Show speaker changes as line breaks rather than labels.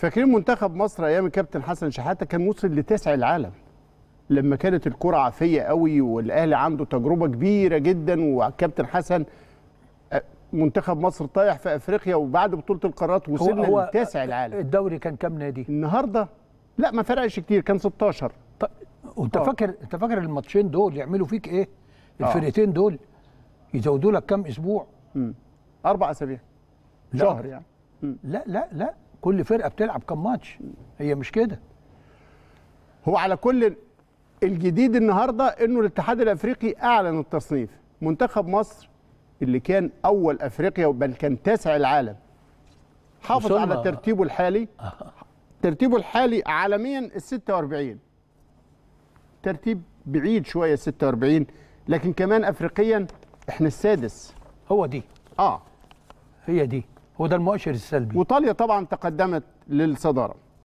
فاكرين منتخب مصر ايام الكابتن حسن شحاته كان وصل لتسع العالم لما كانت الكرة عافية قوي والأهلي عنده تجربة كبيرة جدا وكابتن حسن منتخب مصر طايح في أفريقيا وبعد بطولة القارات وصلنا هو لتاسع
العالم الدوري كان كام نادي؟ النهاردة لا ما فرقش كتير كان 16 طيب آه. فاكر انت فاكر الماتشين دول يعملوا فيك ايه؟ آه. الفرقتين دول يزودوا لك كام اسبوع؟ امم اربع اسابيع شهر يعني مم. لا لا لا كل فرقه بتلعب كام ماتش هي مش كده هو على كل
الجديد النهارده انه الاتحاد الافريقي اعلن التصنيف منتخب مصر اللي كان اول افريقيا بل كان تاسع العالم حافظ على ترتيبه الحالي ترتيبه الحالي عالميا ال 46 ترتيب بعيد شويه 46 لكن كمان افريقيا احنا السادس هو دي اه هي دي وده المؤشر السلبي وايطاليا طبعا تقدمت للصداره